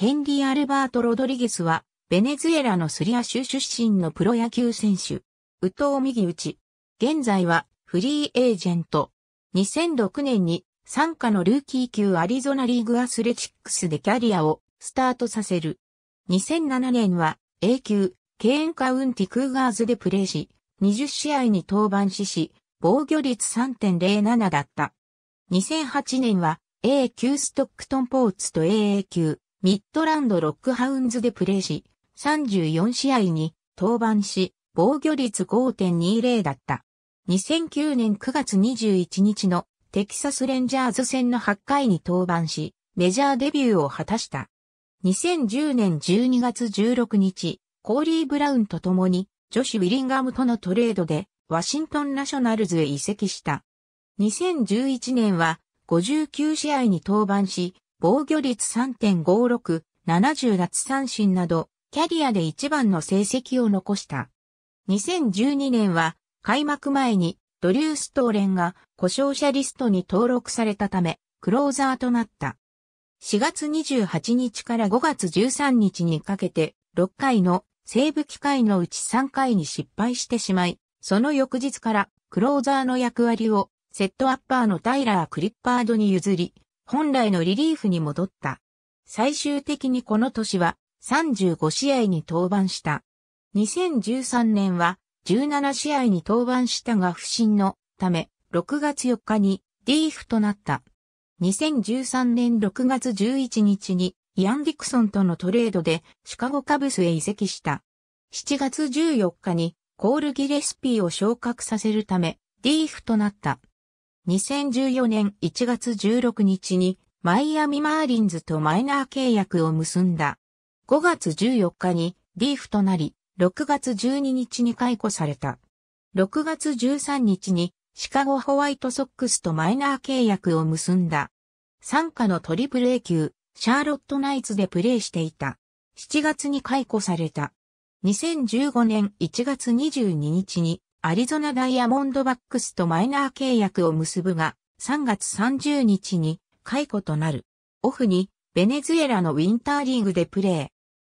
ヘンリー・アルバート・ロドリゲスは、ベネズエラのスリア州出身のプロ野球選手、宇藤右打ち。現在は、フリーエージェント。2006年に、参加のルーキー級アリゾナリーグアスレチックスでキャリアをスタートさせる。2007年は、A 級、ケーンカウンティクーガーズでプレーし、20試合に登板しし、防御率3.07だった。2008年は、A 級ストックトンポーツと AA 級、ミッドランドロックハウンズでプレーし、34試合に登板し、防御率5.20だった。2009年9月21日のテキサスレンジャーズ戦の8回に登板し、メジャーデビューを果たした。2010年12月16日、コーリー・ブラウンと共に、女子ウィリンガムとのトレードで、ワシントン・ナショナルズへ移籍した。2011年は、59試合に登板し、防御率3.56、70奪三振など、キャリアで一番の成績を残した。2012年は、開幕前に、ドリュー・ストーレンが故障者リストに登録されたため、クローザーとなった。4月28日から5月13日にかけて、6回の西部機会のうち3回に失敗してしまい、その翌日からクローザーの役割をセットアッパーのタイラー・クリッパードに譲り、本来のリリーフに戻った。最終的にこの年は35試合に登板した。2013年は17試合に登板したが不審のため6月4日にリーフとなった。2013年6月11日にイアン・ディクソンとのトレードでシカゴカブスへ移籍した。7月14日にコール・ギレスピーを昇格させるためリーフとなった。2014年1月16日にマイアミマーリンズとマイナー契約を結んだ。5月14日にリーフとなり、6月12日に解雇された。6月13日にシカゴホワイトソックスとマイナー契約を結んだ。参加のトリプル A 級、シャーロットナイツでプレーしていた。7月に解雇された。2015年1月22日にアリゾナダイヤモンドバックスとマイナー契約を結ぶが、3月30日に解雇となる。オフにベネズエラのウィンターリーグでプレー。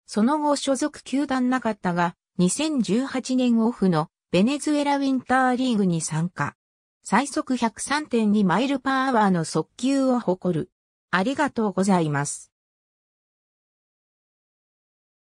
その後所属球団なかったが、2018年オフのベネズエラウィンターリーグに参加。最速103.2マイルパーアワーの速球を誇る。ありがとうございます。